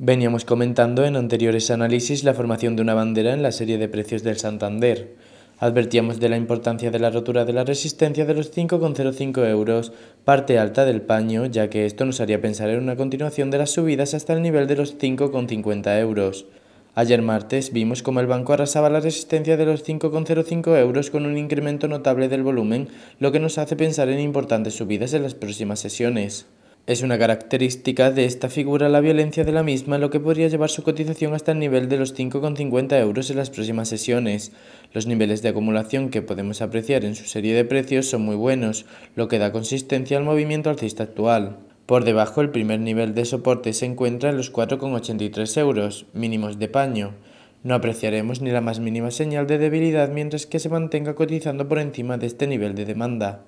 Veníamos comentando en anteriores análisis la formación de una bandera en la serie de precios del Santander. Advertíamos de la importancia de la rotura de la resistencia de los 5,05 euros, parte alta del paño, ya que esto nos haría pensar en una continuación de las subidas hasta el nivel de los 5,50 euros. Ayer martes vimos cómo el banco arrasaba la resistencia de los 5,05 euros con un incremento notable del volumen, lo que nos hace pensar en importantes subidas en las próximas sesiones. Es una característica de esta figura la violencia de la misma, lo que podría llevar su cotización hasta el nivel de los 5,50 euros en las próximas sesiones. Los niveles de acumulación que podemos apreciar en su serie de precios son muy buenos, lo que da consistencia al movimiento alcista actual. Por debajo, el primer nivel de soporte se encuentra en los 4,83 euros, mínimos de paño. No apreciaremos ni la más mínima señal de debilidad mientras que se mantenga cotizando por encima de este nivel de demanda.